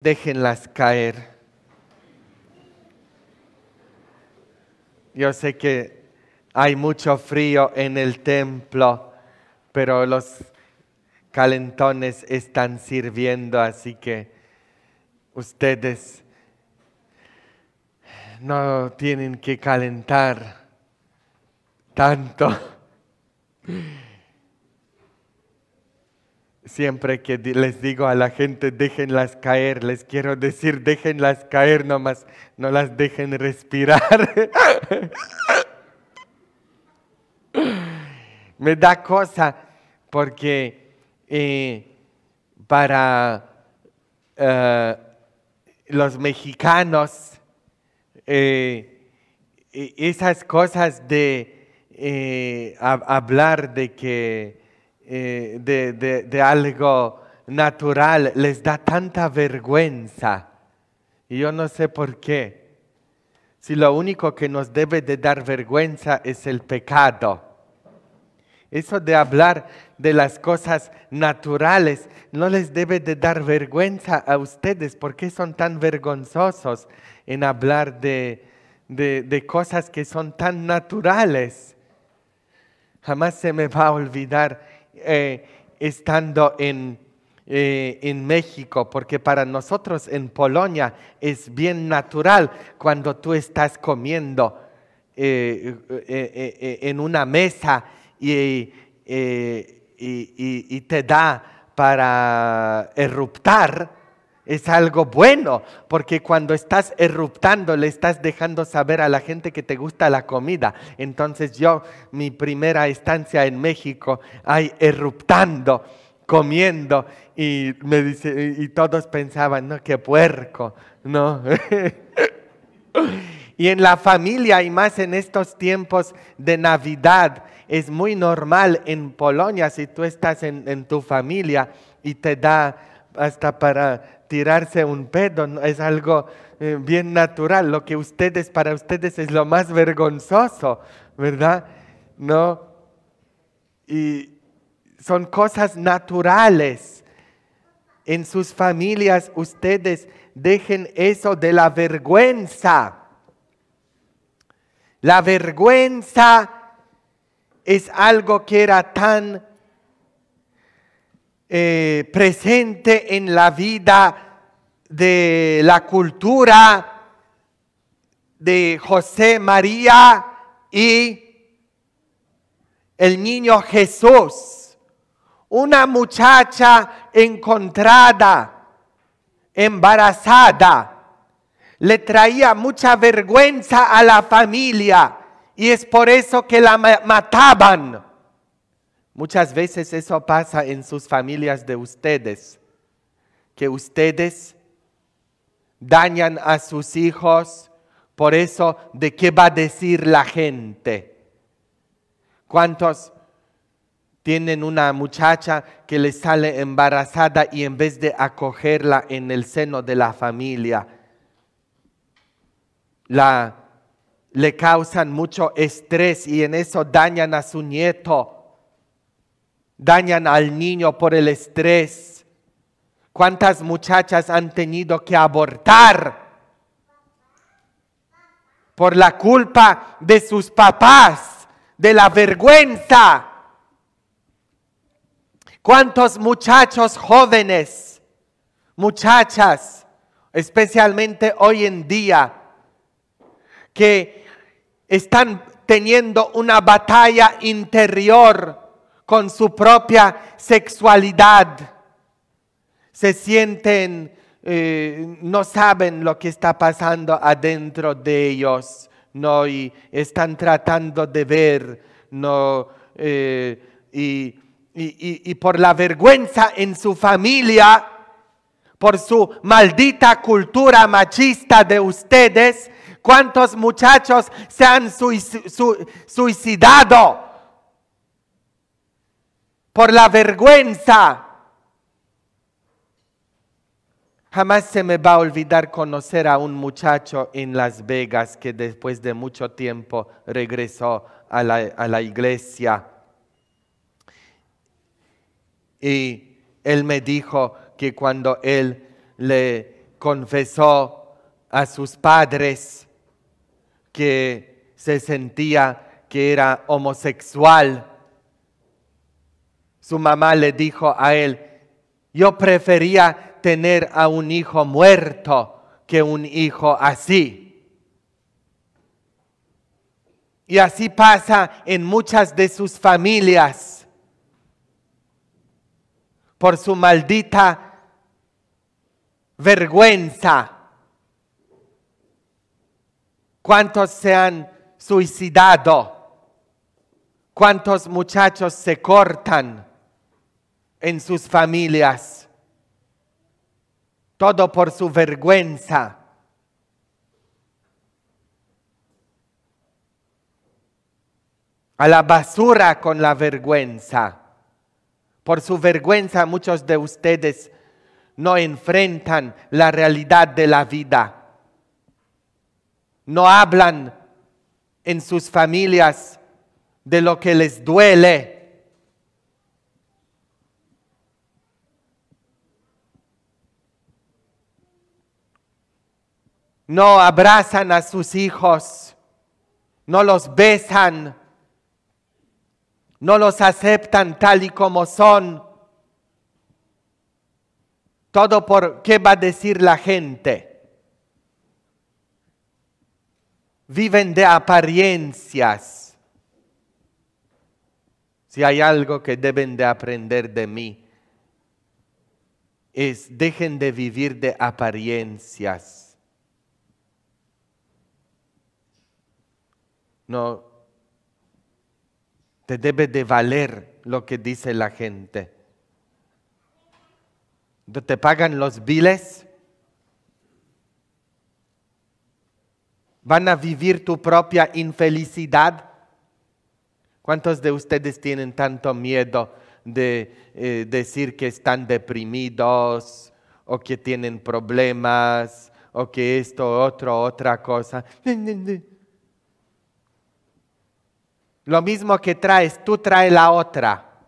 déjenlas caer. Yo sé que hay mucho frío en el templo, pero los calentones están sirviendo, así que ustedes no tienen que calentar tanto. siempre que les digo a la gente, déjenlas caer, les quiero decir, déjenlas caer nomás, no las dejen respirar. Me da cosa porque eh, para eh, los mexicanos eh, e-, esas cosas de hablar de que eh, de, algo natural les da tanta vergüenza. Y yo no sé por qué. Si lo único que nos debe de dar vergüenza es el pecado. Eso de hablar de las cosas naturales no les debe de dar vergüenza a ustedes. porque son tan vergonzosos en hablar de, de cosas que son tan naturales? Jamás se me va a olvidar eh, estando eh, en, México, porque para nosotros en Polonia es bien natural cuando tú estás comiendo eh, en una mesa y te da para eruptar es algo bueno, porque cuando estás eruptando le estás dejando saber a la gente que te gusta la comida. Entonces yo, mi primera estancia en México, ahí eruptando, comiendo, y me y todos pensaban, no, qué puerco, no. y en la familia y más en estos tiempos de Navidad es muy normal en Polonia si tú estás en tu familia y te da hasta para tirarse un pedo es algo eh, bien natural. Lo que ustedes, para ustedes, es lo más vergonzoso, ¿verdad? ¿No? Y son cosas naturales. En sus familias ustedes dejen eso de la vergüenza. La vergüenza es algo que era tan eh, presente en la vida de la cultura de José María y el niño Jesús, una muchacha encontrada, embarazada, le traía mucha vergüenza a la familia y es por eso que la mataban Muchas veces eso pasa en sus familias de ustedes, que ustedes dañan a sus hijos por eso de qué va a decir la gente. ¿Cuántos tienen una muchacha que le sale embarazada y en vez de acogerla en el seno de la familia, la, le causan mucho estrés y en eso dañan a su nieto? dañan al niño por el estrés. ¿Cuántas muchachas han tenido que abortar por la culpa de sus papás, de la vergüenza? ¿Cuántos muchachos jóvenes, muchachas, especialmente hoy en día, que están teniendo una batalla interior con su propia sexualidad. Se sienten, eh, no saben lo que está pasando adentro de ellos, ¿no? Y están tratando de ver, ¿no? Eh, y por la vergüenza en su familia, por su maldita cultura machista de ustedes, ¿cuántos muchachos se han suicidado? por la vergüenza. Jamás se me va a olvidar conocer a un muchacho en Las Vegas que después de mucho tiempo regresó a la, iglesia. Y él me dijo que cuando él le confesó a sus padres que se sentía que era homosexual, su mamá le dijo a él, yo prefería tener a un hijo muerto que un hijo así. Y así pasa en muchas de sus familias por su maldita vergüenza. ¿Cuántos se han suicidado? ¿Cuántos muchachos se cortan? en sus familias. Todo por su vergüenza. A la basura con la vergüenza. Por su vergüenza muchos de ustedes no enfrentan la realidad de la vida. No hablan en sus familias de lo que les duele no abrazan a sus hijos, no los besan, no los aceptan tal y como son. Todo por qué va a decir la gente. Viven de apariencias. Si hay algo que deben de aprender de mí, es dejen de vivir de apariencias No te debe de valer lo que dice la gente. Te pagan los biles? Van a vivir tu propia infelicidad. ¿Cuántos de ustedes tienen tanto miedo de eh, decir que están deprimidos o que tienen problemas o que esto, otro, otra cosa? Lo mismo que traes, tú traes la otra.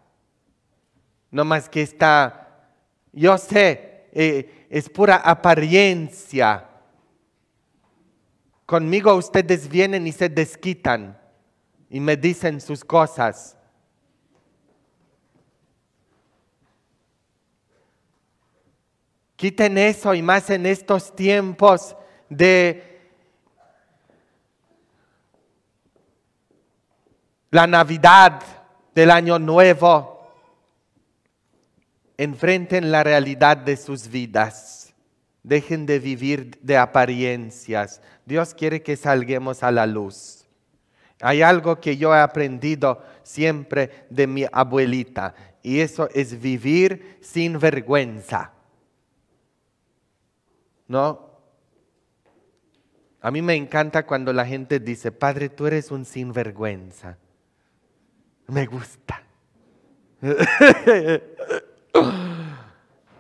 No más que está, yo sé, eh, es pura apariencia. Conmigo ustedes vienen y se desquitan y me dicen sus cosas. Quiten eso y más en estos tiempos de la Navidad del Año Nuevo, enfrenten la realidad de sus vidas. Dejen de vivir de apariencias. Dios quiere que salgamos a la luz. Hay algo que yo he aprendido siempre de mi abuelita y eso es vivir sin vergüenza. ¿No? A mí me encanta cuando la gente dice, Padre, tú eres un sinvergüenza me gusta.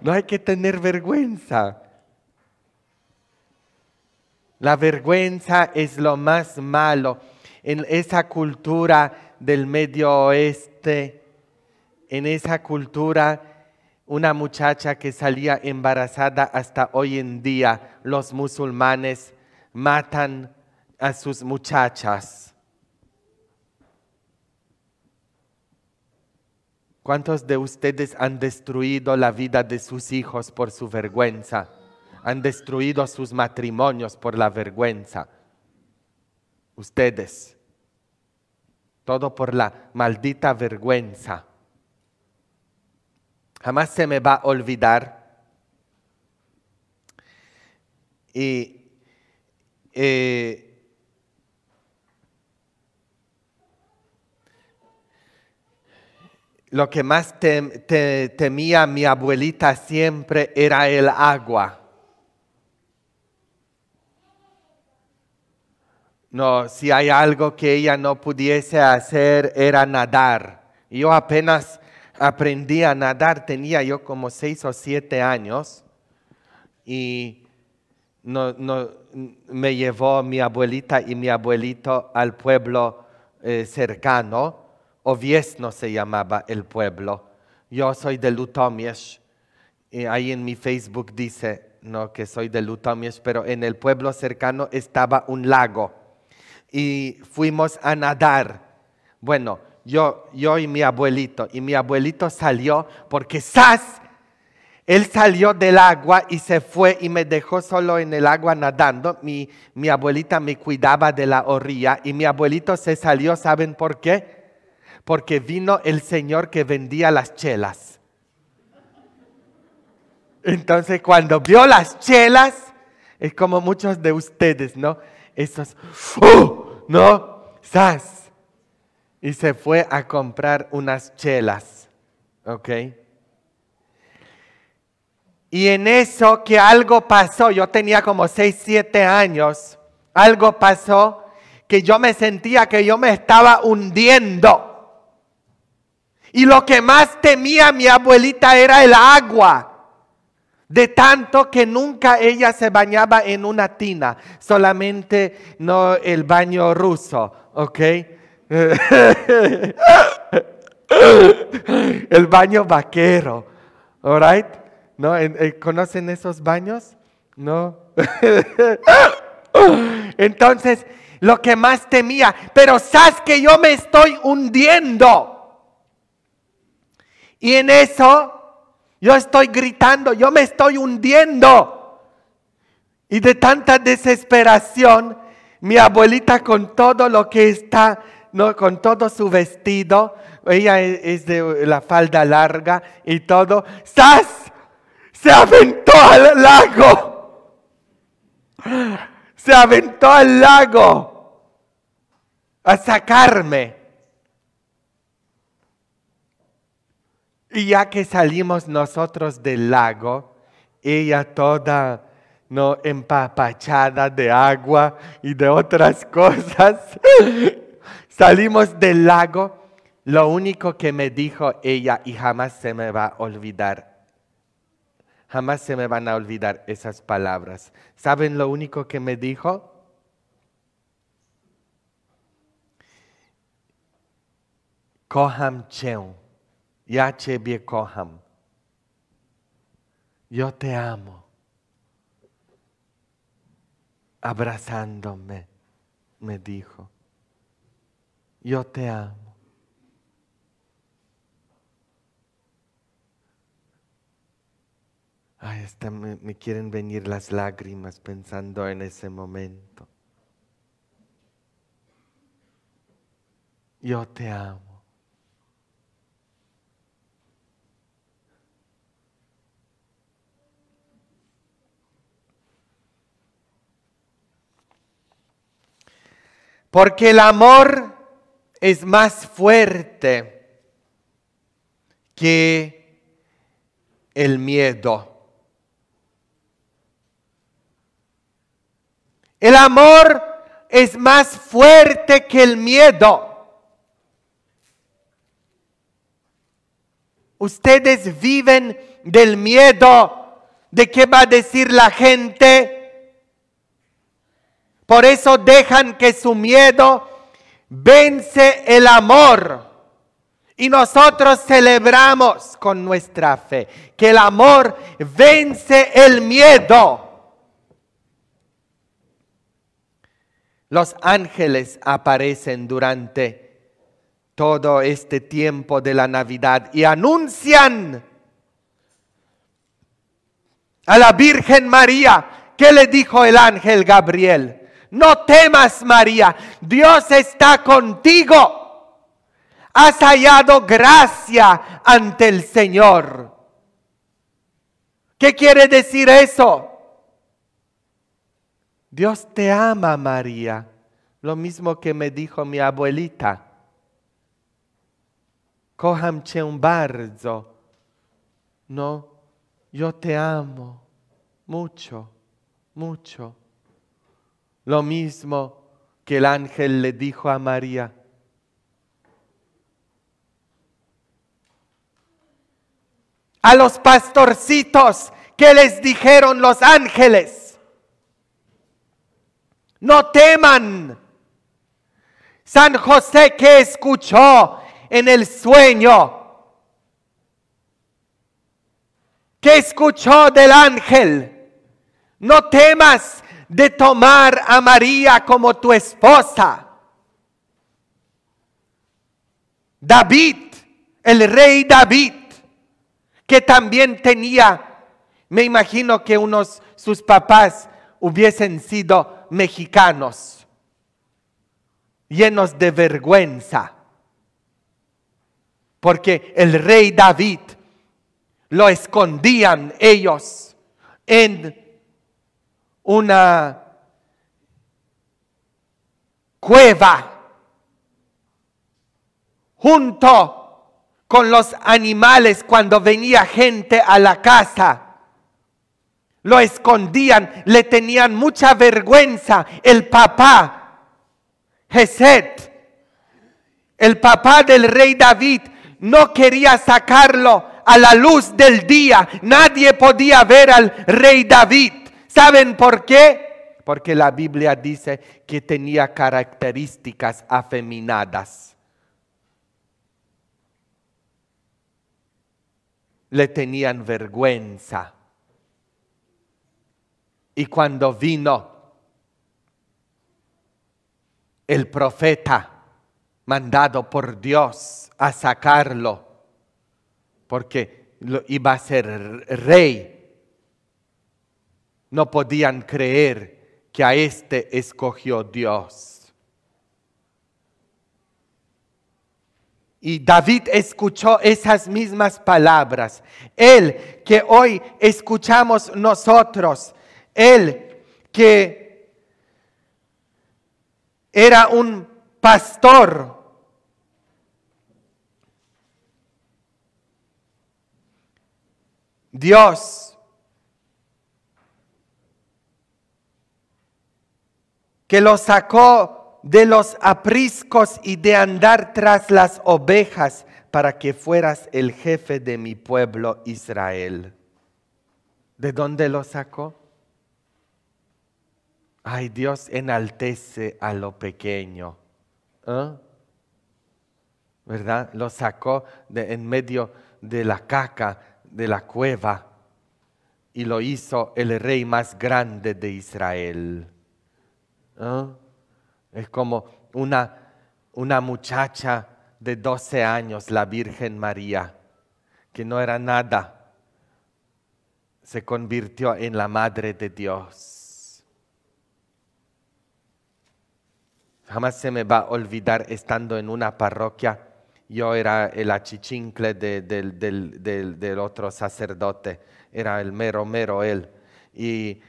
no hay que tener vergüenza. La vergüenza es lo más malo en esa cultura del Medio Oeste, en esa cultura una muchacha que salía embarazada hasta hoy en día, los musulmanes matan a sus muchachas ¿Cuántos de ustedes han destruido la vida de sus hijos por su vergüenza? Han destruido sus matrimonios por la vergüenza. Ustedes. Todo por la maldita vergüenza. Jamás se me va a olvidar. Y eh, Lo que más temía mi abuelita siempre era el agua. No, si hay algo que ella no pudiese hacer era nadar. Yo apenas aprendí a nadar, tenía yo como seis o siete años y me llevó mi abuelita y mi abuelito al pueblo eh, cercano Oviesno se llamaba el pueblo. Yo soy de Lutomies Y ahí en mi Facebook dice, no, que soy de Lutomies pero en el pueblo cercano estaba un lago. Y fuimos a nadar. Bueno, yo, y mi abuelito. Y mi abuelito salió porque ¡zas! Él salió del agua y se fue y me dejó solo en el agua nadando. Mi, mi, abuelita me cuidaba de la orilla y mi abuelito se salió, ¿saben por qué? porque vino el señor que vendía las chelas. Entonces cuando vio las chelas, es como muchos de ustedes, ¿no? Esos, ¡oh! ¿no? ¡Sas! Y se fue a comprar unas chelas, ¿ok? Y en eso que algo pasó, yo tenía como 6, 7 años, algo pasó que yo me sentía que yo me estaba hundiendo. Y lo que más temía mi abuelita era el agua. De tanto que nunca ella se bañaba en una tina, solamente no el baño ruso, ¿ok? el baño vaquero, ¿all right? ¿No? Eh, ¿Conocen esos baños? ¿No? Entonces, lo que más temía, pero sabes que yo me estoy hundiendo. Y en eso yo estoy gritando, yo me estoy hundiendo. Y de tanta desesperación, mi abuelita con todo lo que está, ¿no? con todo su vestido, ella es de la falda larga y todo, ¡zas! Se aventó al lago. Se aventó al lago a sacarme. Y ya que salimos nosotros del lago, ella toda no empapachada de agua y de otras cosas, salimos del lago, lo único que me dijo ella y jamás se me va a olvidar, jamás se me van a olvidar esas palabras. ¿Saben lo único que me dijo? Koham Cheung te Yo te amo. Abrazándome, me dijo. Yo te amo. Ay, hasta me quieren venir las lágrimas pensando en ese momento. Yo te amo. Porque el amor es más fuerte que el miedo. El amor es más fuerte que el miedo. Ustedes viven del miedo de qué va a decir la gente por eso dejan que su miedo vence el amor. Y nosotros celebramos con nuestra fe que el amor vence el miedo. Los ángeles aparecen durante todo este tiempo de la Navidad y anuncian a la Virgen María. ¿Qué le dijo el ángel Gabriel? No temas, María, Dios está contigo. Has hallado gracia ante el Señor. ¿Qué quiere decir eso? Dios te ama, María. Lo mismo que me dijo mi abuelita. Kocham un barzo. No, yo te amo mucho, mucho. Lo mismo que el ángel le dijo a María. A los pastorcitos que les dijeron los ángeles, no teman. San José que escuchó en el sueño, que escuchó del ángel, no temas de tomar a María como tu esposa. David, el rey David, que también tenía, me imagino que unos sus papás hubiesen sido mexicanos, llenos de vergüenza, porque el rey David lo escondían ellos en una cueva junto con los animales cuando venía gente a la casa. Lo escondían, le tenían mucha vergüenza. El papá, Geset, el papá del rey David, no quería sacarlo a la luz del día. Nadie podía ver al rey David. ¿Saben por qué? Porque la Biblia dice que tenía características afeminadas. Le tenían vergüenza. Y cuando vino el profeta mandado por Dios a sacarlo, porque iba a ser rey no podían creer que a este escogió Dios. Y David escuchó esas mismas palabras. Él que hoy escuchamos nosotros, él que era un pastor Dios que lo sacó de los apriscos y de andar tras las ovejas para que fueras el jefe de mi pueblo Israel. ¿De dónde lo sacó? Ay, Dios enaltece a lo pequeño. ¿eh? ¿Verdad? Lo sacó en medio de la caca, de la cueva, y lo hizo el rey más grande de Israel. Es como una, muchacha de 12 años, la Virgen María, que no era nada, se convirtió en la Madre de Dios. Jamás se me va a olvidar estando en una parroquia. Yo era el achichincle del, otro sacerdote, era el mero, mero él. y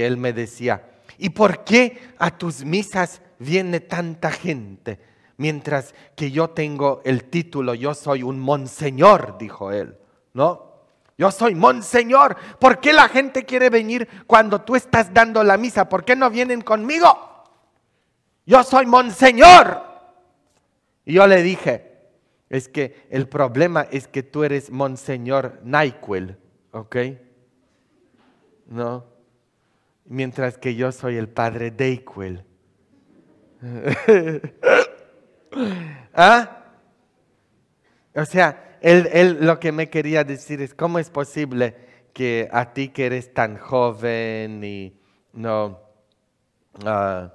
él me decía, ¿Y por qué a tus misas viene tanta gente? Mientras que yo tengo el título, yo soy un monseñor, dijo él, ¿no? Yo soy monseñor. ¿Por qué la gente quiere venir cuando tú estás dando la misa? ¿Por qué no vienen conmigo? Yo soy monseñor. Y yo le dije, es que el problema es que tú eres monseñor Nyquil, ¿ok? No mientras que yo soy el padre de ¿Ah? O sea, él, él, lo que me quería decir es, ¿cómo es posible que a ti que eres tan joven y no, ah,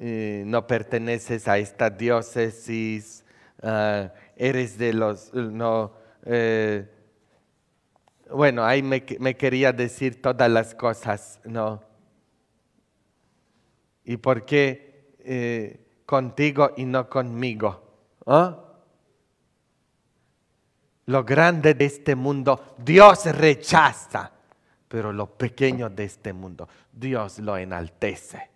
no perteneces a esta diócesis, ah, eres de los, no, eh, bueno, ahí me, me, quería decir todas las cosas, ¿no? ¿Y por qué eh, contigo y no conmigo? ¿Ah? Lo grande de este mundo, Dios rechaza, pero lo pequeño de este mundo, Dios lo enaltece.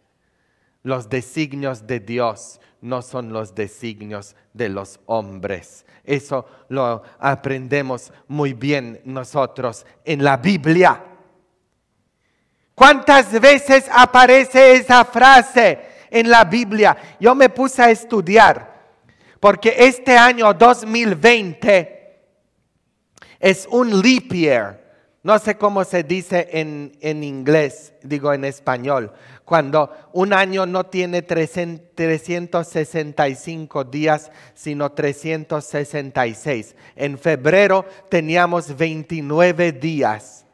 Los designios de Dios no son los designios de los hombres. Eso lo aprendemos muy bien nosotros en la Biblia. ¿Cuántas veces aparece esa frase en la Biblia? Yo me puse a estudiar porque este año 2020 es un leap year. No sé cómo se dice en, en inglés, digo en español, cuando un año no tiene 365 días, sino 366. En febrero teníamos 29 días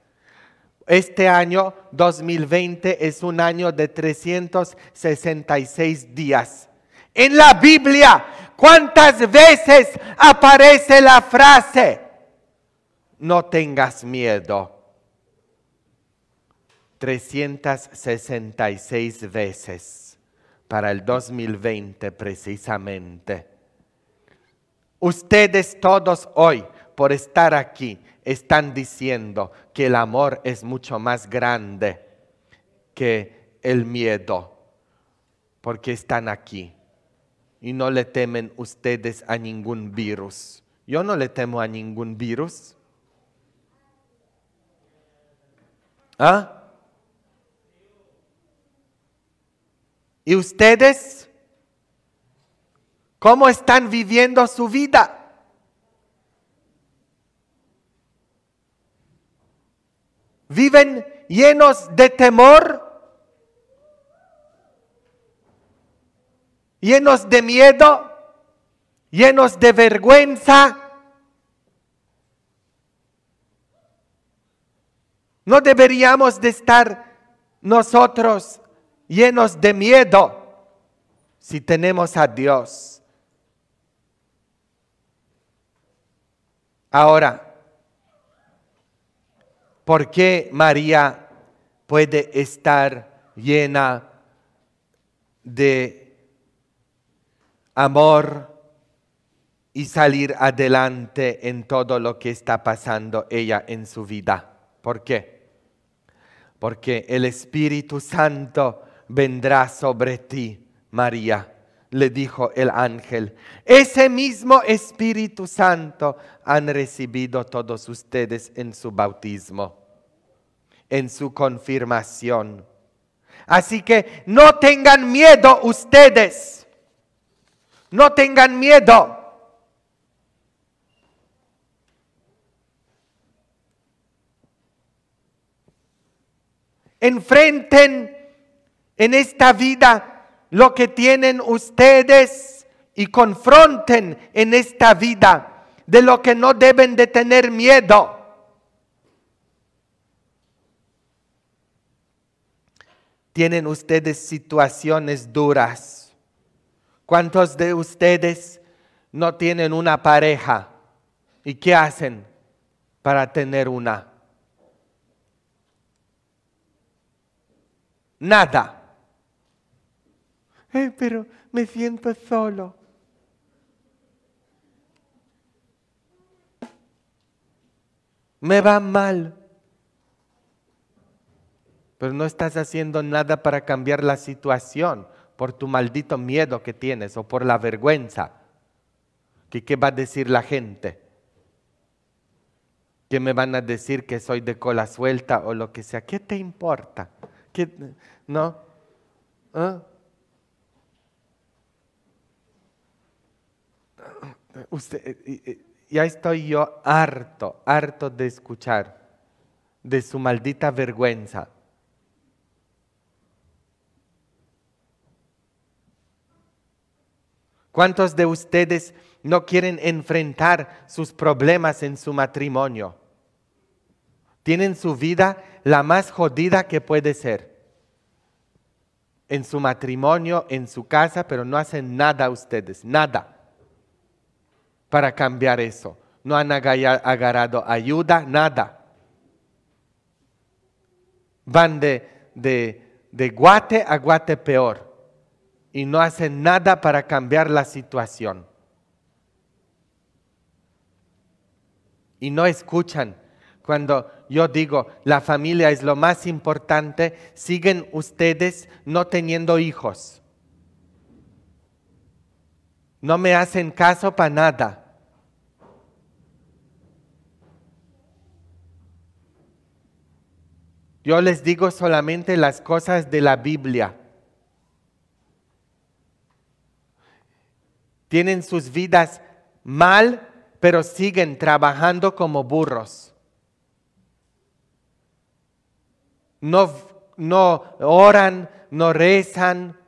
este año 2020 es un año de 366 días. En la Biblia, ¿cuántas veces aparece la frase? No tengas miedo. 366 veces para el 2020 precisamente. Ustedes todos hoy, por estar aquí, están diciendo que el amor es mucho más grande que el miedo, porque están aquí y no le temen ustedes a ningún virus. Yo no le temo a ningún virus. ¿Ah? ¿Y ustedes? ¿Cómo están viviendo su vida? viven llenos de temor, llenos de miedo, llenos de vergüenza. No deberíamos de estar nosotros llenos de miedo si tenemos a Dios. Ahora, ¿Por qué María puede estar llena de amor y salir adelante en todo lo que está pasando ella en su vida? ¿Por qué? Porque el Espíritu Santo vendrá sobre ti, María le dijo el ángel, ese mismo Espíritu Santo han recibido todos ustedes en su bautismo, en su confirmación. Así que no tengan miedo ustedes, no tengan miedo. Enfrenten en esta vida lo que tienen ustedes y confronten en esta vida, de lo que no deben de tener miedo. Tienen ustedes situaciones duras. ¿Cuántos de ustedes no tienen una pareja? ¿Y qué hacen para tener una? Nada pero me siento solo. Me va mal. Pero no estás haciendo nada para cambiar la situación por tu maldito miedo que tienes o por la vergüenza. ¿Qué va a decir la gente? ¿Qué me van a decir que soy de cola suelta o lo que sea? ¿Qué te importa? ¿Qué, ¿No? ¿Ah? Usted, eh, eh, ya estoy yo harto, harto de escuchar de su maldita vergüenza. ¿Cuántos de ustedes no quieren enfrentar sus problemas en su matrimonio? Tienen su vida la más jodida que puede ser. En su matrimonio, en su casa, pero no hacen nada ustedes, nada para cambiar eso. No han agarrado ayuda, nada. Van de, guate a guate peor y no hacen nada para cambiar la situación. Y no escuchan. Cuando yo digo, la familia es lo más importante, siguen ustedes no teniendo hijos. No me hacen caso para nada. Yo les digo solamente las cosas de la Biblia. Tienen sus vidas mal, pero siguen trabajando como burros. No, no oran, no rezan,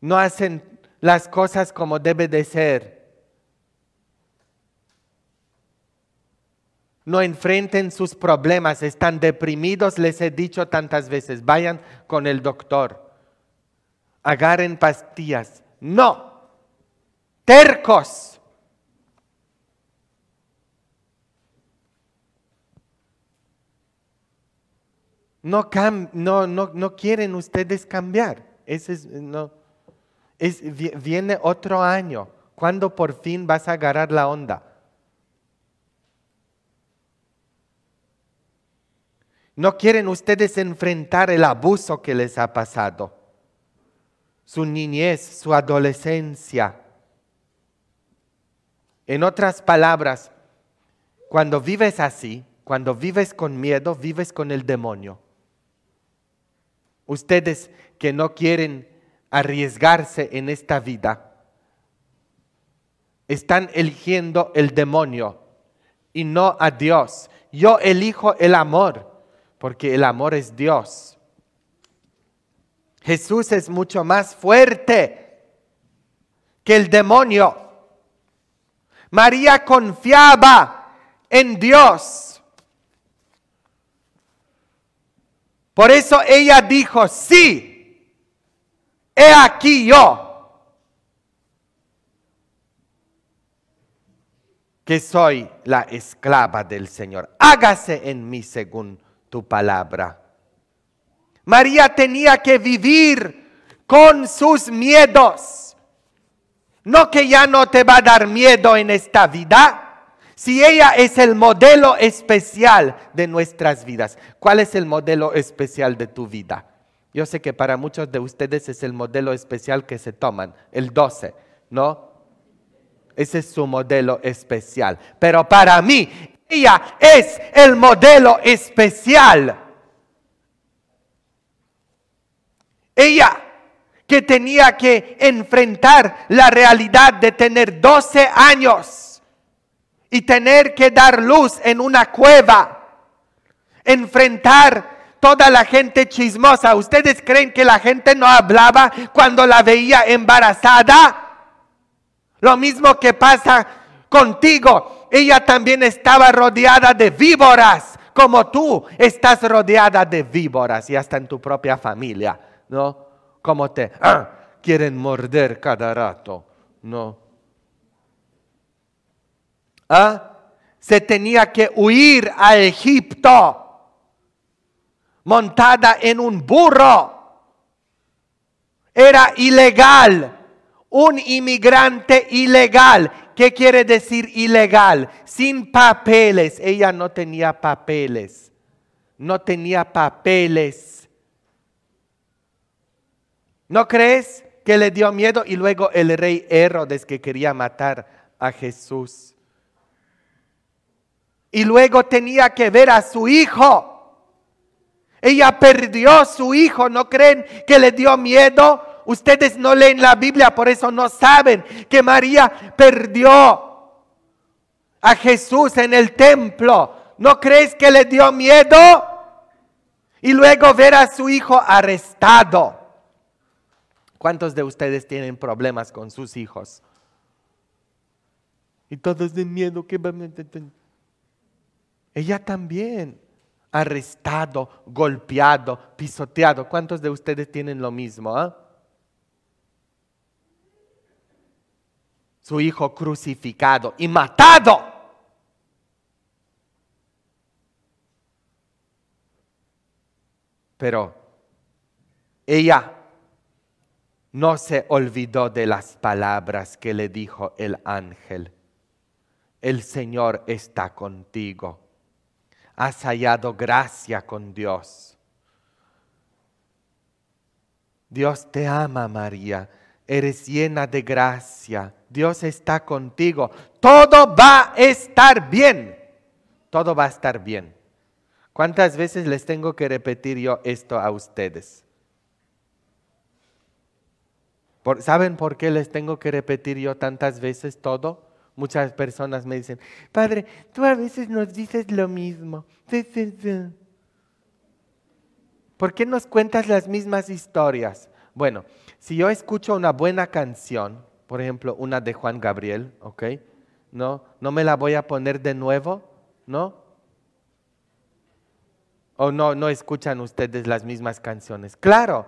no hacen las cosas como debe de ser. no enfrenten sus problemas, están deprimidos, les he dicho tantas veces, vayan con el doctor, agarren pastillas. No, tercos. No, no, no, quieren ustedes cambiar. Ese no. Es, viene otro año. ¿Cuándo por fin vas a agarrar la onda? No quieren ustedes enfrentar el abuso que les ha pasado, su niñez, su adolescencia. En otras palabras, cuando vives así, cuando vives con miedo, vives con el demonio. Ustedes que no quieren arriesgarse en esta vida, están eligiendo el demonio y no a Dios. Yo elijo el amor porque el amor es Dios. Jesús es mucho más fuerte que el demonio. María confiaba en Dios. Por eso ella dijo, sí, he aquí yo. que soy la esclava del Señor. Hágase en mí según palabra. María tenía que vivir con sus miedos. No que ya no te va a dar miedo en esta vida, si ella es el modelo especial de nuestras vidas. ¿Cuál es el modelo especial de tu vida? Yo sé que para muchos de ustedes es el modelo especial que se toman, el 12, ¿no? Ese es su modelo especial. Pero para mí, ella es el modelo especial. Ella que tenía que enfrentar la realidad de tener 12 años y tener que dar luz en una cueva, enfrentar toda la gente chismosa. ¿Ustedes creen que la gente no hablaba cuando la veía embarazada? Lo mismo que pasa contigo ella también estaba rodeada de víboras, como tú estás rodeada de víboras y hasta en tu propia familia, ¿no? Como te ah, quieren morder cada rato, ¿no? Ah, se tenía que huir a Egipto montada en un burro. Era ilegal, un inmigrante ilegal ¿Qué quiere decir ilegal? Sin papeles. Ella no tenía papeles. No tenía papeles. ¿No crees que le dio miedo? Y luego el rey Herodes que quería matar a Jesús. Y luego tenía que ver a su hijo. Ella perdió su hijo. ¿No creen que le dio miedo? Ustedes no leen la Biblia, por eso no saben que María perdió a Jesús en el templo. ¿No crees que le dio miedo? Y luego ver a su hijo arrestado. ¿Cuántos de ustedes tienen problemas con sus hijos? Y todos de miedo que van Ella también, arrestado, golpeado, pisoteado. ¿Cuántos de ustedes tienen lo mismo? Ah? su hijo crucificado y matado. Pero ella no se olvidó de las palabras que le dijo el ángel. El Señor está contigo. Has hallado gracia con Dios. Dios te ama, María eres llena de gracia, Dios está contigo, todo va a estar bien, todo va a estar bien. ¿Cuántas veces les tengo que repetir yo esto a ustedes? ¿Saben por qué les tengo que repetir yo tantas veces todo? Muchas personas me dicen, Padre, tú a veces nos dices lo mismo. ¿Por qué nos cuentas las mismas historias? Bueno, si yo escucho una buena canción, por ejemplo, una de Juan Gabriel, ¿ok? No, no me la voy a poner de nuevo, ¿no? ¿O no, no escuchan ustedes las mismas canciones? Claro,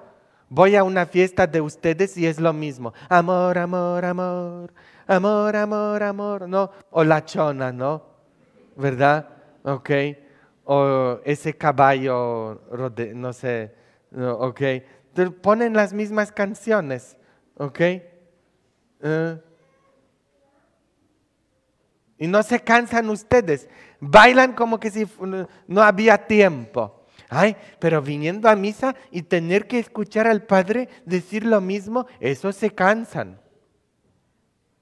voy a una fiesta de ustedes y es lo mismo. Amor, amor, amor, amor, amor, amor, ¿no? O la chona, ¿no? ¿Verdad? ¿Ok? O ese caballo, no sé, ¿ok? ponen las mismas canciones, ¿ok? Eh, y no se cansan ustedes. Bailan como que si no había tiempo. Ay, pero viniendo a misa y tener que escuchar al Padre decir lo mismo, eso se cansan.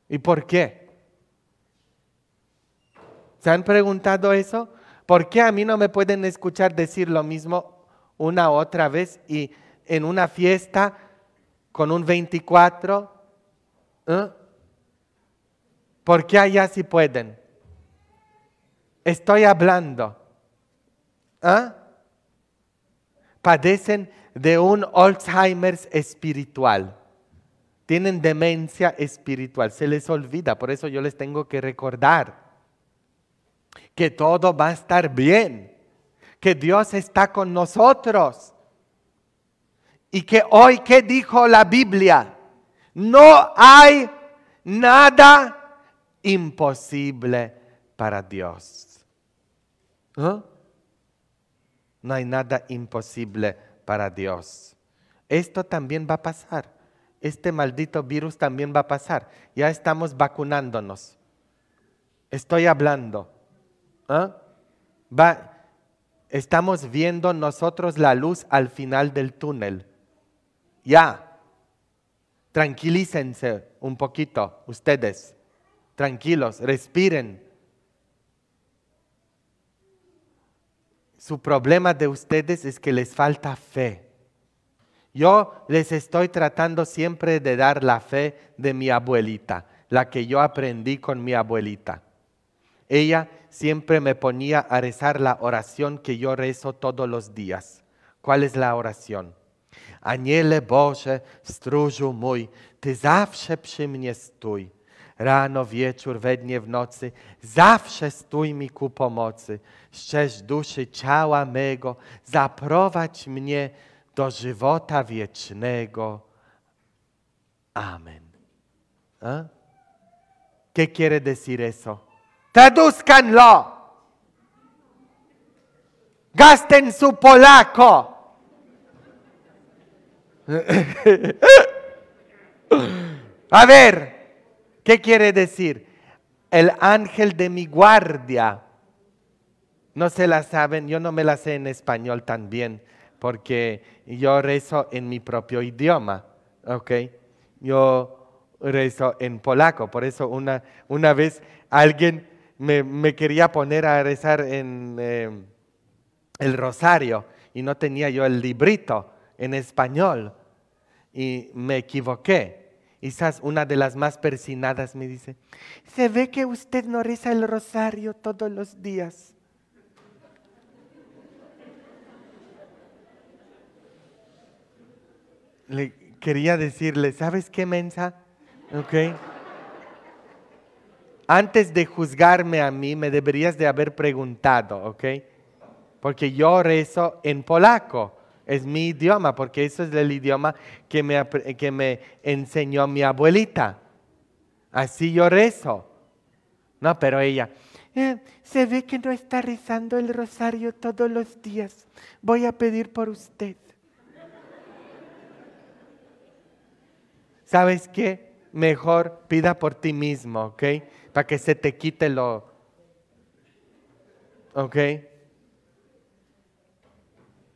¿Y por qué? ¿Se han preguntado eso? ¿Por qué a mí no me pueden escuchar decir lo mismo una otra vez y en una fiesta con un 24? ¿Eh? ¿Por qué allá sí pueden? Estoy hablando. ¿Eh? Padecen de un Alzheimer espiritual. Tienen demencia espiritual. Se les olvida. Por eso yo les tengo que recordar que todo va a estar bien. Que Dios está con nosotros y que hoy, ¿qué dijo la Biblia? No hay nada imposible para Dios. ¿Ah? No hay nada imposible para Dios. Esto también va a pasar. Este maldito virus también va a pasar. Ya estamos vacunándonos. Estoy hablando. ¿Ah? estamos viendo nosotros la luz al final del túnel ya, tranquilícense un poquito ustedes, tranquilos, respiren. Su problema de ustedes es que les falta fe. Yo les estoy tratando siempre de dar la fe de mi abuelita, la que yo aprendí con mi abuelita. Ella siempre me ponía a rezar la oración que yo rezo todos los días. ¿Cuál es la oración? Aniele Boże, stróżu mój, Ty zawsze przy mnie stój. Rano, wieczór, we dnie, w nocy, zawsze stój mi ku pomocy. Szczerz duszy ciała mego, zaprowadź mnie do żywota wiecznego. Amen. A? ¿Qué quiere decir eso? Traduzcanlo. Gasten su polaco. A ver, ¿qué quiere decir? El ángel de mi guardia. No se la saben, yo no me la sé en español también, porque yo rezo en mi propio idioma. ¿Ok? Yo rezo en polaco, por eso una, vez alguien me, quería poner a rezar en em, el rosario y no tenía yo el librito en español y me equivoqué. Quizás una de las más persinadas me dice, se ve que usted no reza el rosario todos los días. Le quería decirle, ¿sabes qué mensa? Antes de juzgarme a mí, me deberías de haber preguntado, ¿ok? Porque yo rezo en polaco es mi idioma, porque eso es el idioma que me, que me enseñó mi abuelita. Así yo rezo. No, pero ella, eh, se ve que no está rezando el rosario todos los días. Voy a pedir por usted. ¿Sabes qué? Mejor pida por ti mismo, ¿ok? Para que se te quite lo... ¿Ok?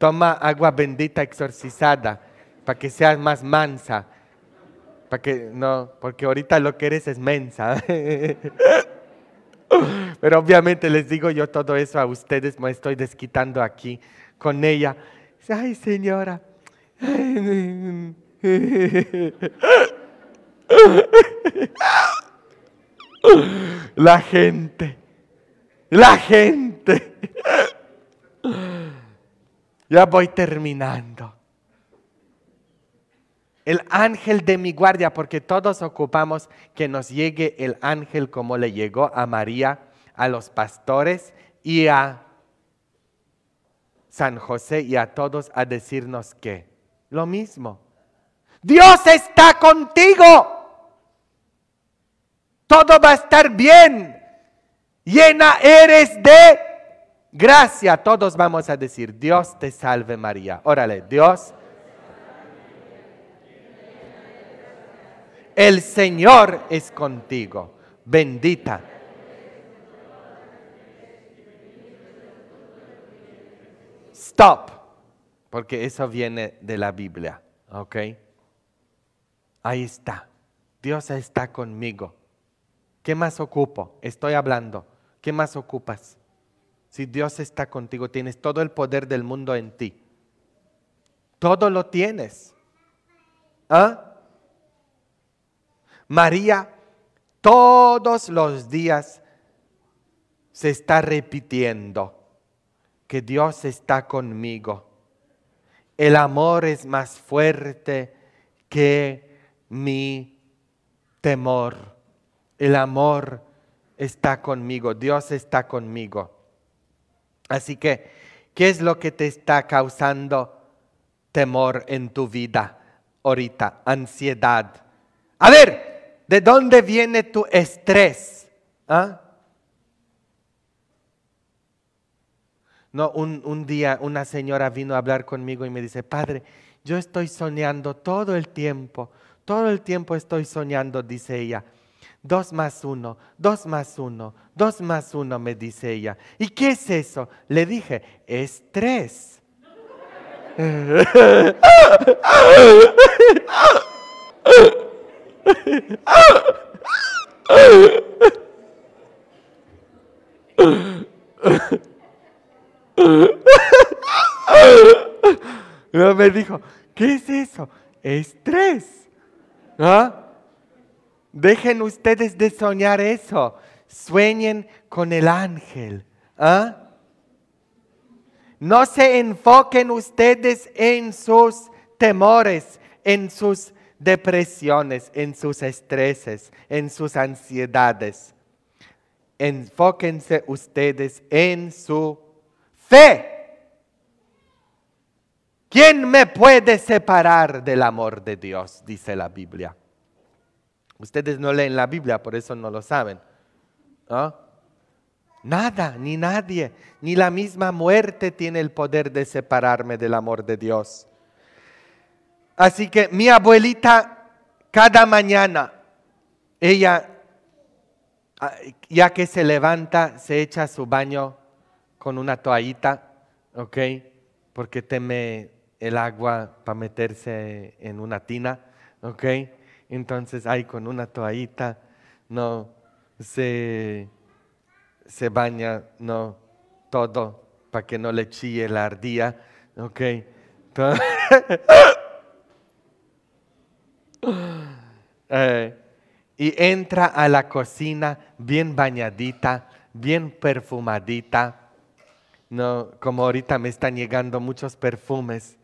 Toma agua bendita exorcizada para que seas más mansa. Para que no, porque ahorita lo que eres es mensa. Pero obviamente les digo yo todo eso a ustedes, me estoy desquitando aquí con ella. Ay, señora. La gente. La gente. Ya voy terminando. El ángel de mi guardia, porque todos ocupamos que nos llegue el ángel como le llegó a María, a los pastores y a San José y a todos a decirnos que lo mismo. Dios está contigo. Todo va a estar bien. Llena eres de Gracias, todos vamos a decir, Dios te salve María. Órale, Dios. El Señor es contigo, bendita. Stop, porque eso viene de la Biblia, ¿ok? Ahí está, Dios está conmigo. ¿Qué más ocupo? Estoy hablando. ¿Qué más ocupas? Si Dios está contigo, tienes todo el poder del mundo en ti. Todo lo tienes. ¿Ah? María todos los días se está repitiendo que Dios está conmigo. El amor es más fuerte que mi temor. El amor está conmigo, Dios está conmigo. Así que, ¿qué es lo que te está causando temor en tu vida ahorita? Ansiedad. A ver, ¿de dónde viene tu estrés? ¿Ah? No, un día una señora vino a hablar conmigo y me dice, padre, yo estoy soñando todo el tiempo, todo el tiempo estoy soñando, dice ella. Dos más uno, dos más uno, dos más uno, me dice ella. ¿Y qué es eso? Le dije, es tres. me dijo, ¿qué es eso? Es tres. ¿Ah? Dejen ustedes de soñar eso. Sueñen con el ángel. ¿ah? No se enfoquen ustedes en sus temores, en sus depresiones, en sus estreses, en sus ansiedades. Enfóquense ustedes en su fe. ¿Quién me puede separar del amor de Dios? Dice la Biblia. Ustedes no leen la Biblia, por eso no lo saben. Nada, ni nadie, ni la misma muerte tiene el poder de separarme del amor de Dios. Así que mi abuelita, cada mañana, ella, ya que se levanta, se echa su baño con una toallita, ¿ok? Porque teme el agua para meterse en una tina, ¿ok? entonces ahí con una toallita, no, se, se baña, no, todo, para que no le chille la ardilla, ok. Eh, y entra a la cocina bien bañadita, bien perfumadita. No, como ahorita me están llegando muchos perfumes.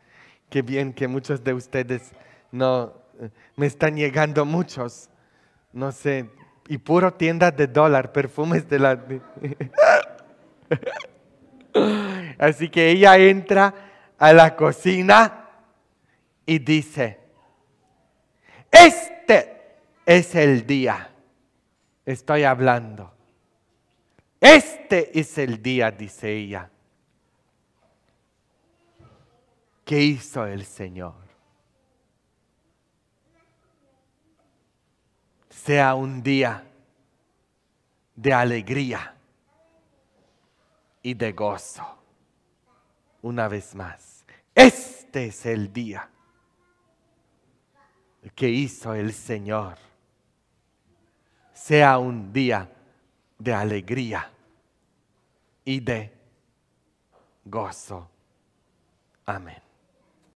Qué bien que muchos de ustedes no me están llegando muchos, no sé, y puro tiendas de dólar, perfumes de la... Así que ella entra a la cocina y dice, este es el día, estoy hablando, este es el día, dice ella, ¿Qué hizo el Señor. sea un día de alegría y de gozo. Una vez más, este es el día que hizo el Señor. Sea un día de alegría y de gozo. Amén.